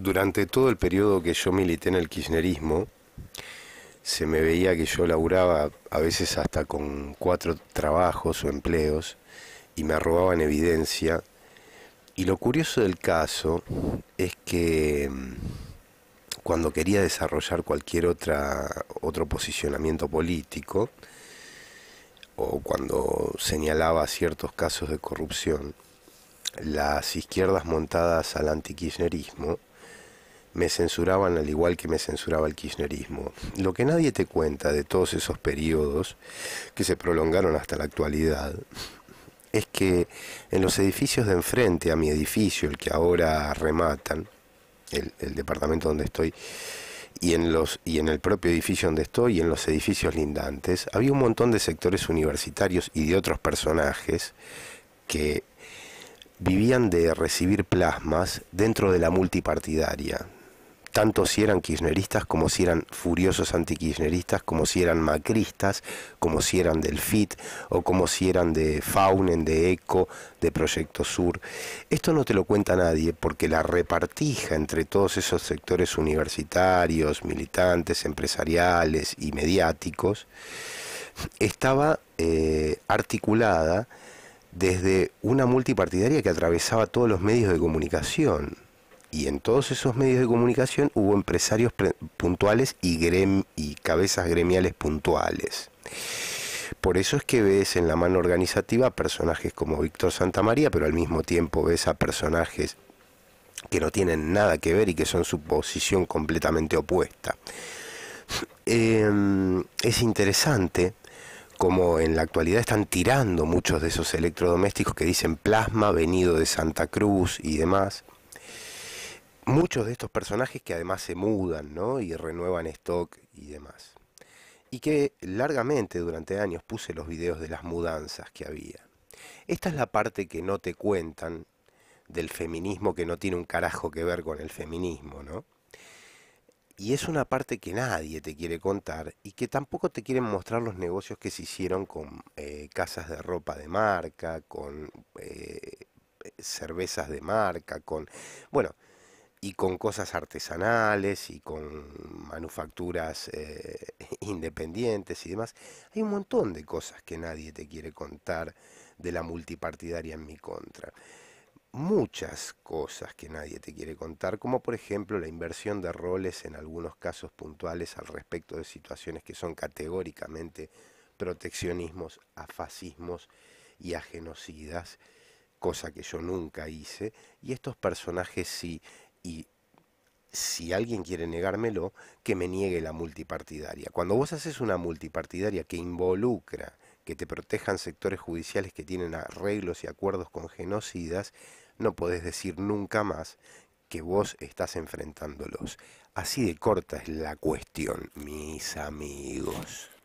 durante todo el periodo que yo milité en el kirchnerismo, se me veía que yo laburaba a veces hasta con cuatro trabajos o empleos y me en evidencia. Y lo curioso del caso es que mm, cuando quería desarrollar cualquier otra, otro posicionamiento político, o cuando señalaba ciertos casos de corrupción, las izquierdas montadas al antikirchnerismo me censuraban al igual que me censuraba el kirchnerismo. Lo que nadie te cuenta de todos esos periodos que se prolongaron hasta la actualidad es que en los edificios de enfrente a mi edificio, el que ahora rematan, el, departamento donde estoy, y en los y en el propio edificio donde estoy y en los edificios lindantes había un montón de sectores universitarios y de otros personajes que vivían de recibir plasmas dentro de la multipartidaria tanto si eran kirchneristas como si eran furiosos antikirchneristas, como si eran macristas, como si eran del FIT o como si eran de Faunen, de ECO, de Proyecto Sur. Esto no te lo cuenta nadie porque la repartija entre todos esos sectores universitarios, militantes, empresariales y mediáticos estaba eh, articulada desde una multipartidaria que atravesaba todos los medios de comunicación y en todos esos medios de comunicación hubo empresarios puntuales y, y cabezas gremiales puntuales. Por eso es que ves en la mano organizativa personajes como Víctor Santamaría, pero al mismo tiempo ves a personajes que no tienen nada que ver y que son su posición completamente opuesta. Em, es interesante como en la actualidad están tirando muchos de esos electrodomésticos que dicen plasma venido de Santa Cruz y demás muchos de estos personajes que además se mudan ¿no? y renuevan stock y demás. Y que largamente durante años puse los videos de las mudanzas que había. Esta es la parte que no te cuentan del feminismo que no tiene un carajo que ver con el feminismo, ¿no? Y es una parte que nadie te quiere contar y que tampoco te quieren mostrar los negocios que se hicieron con eh, casas de ropa de marca, con eh, cervezas de marca, con... Bueno, y con cosas artesanales y con manufacturas eh, independientes y demás. Hay un montón de cosas que nadie te quiere contar de la multipartidaria en mi contra. Muchas cosas que nadie te quiere contar, como por ejemplo la inversión de roles en algunos casos puntuales al respecto de situaciones que son categóricamente proteccionismos, a fascismos y a genocidas, cosa que yo nunca hice, y estos personajes sí y si alguien quiere negármelo, que me niegue la multipartidaria. Cuando vos haces una multipartidaria que involucra que te protejan sectores judiciales que tienen arreglos y acuerdos con genocidas, no podés decir nunca más que vos estás enfrentándolos. Así de corta es la cuestión, mis amigos.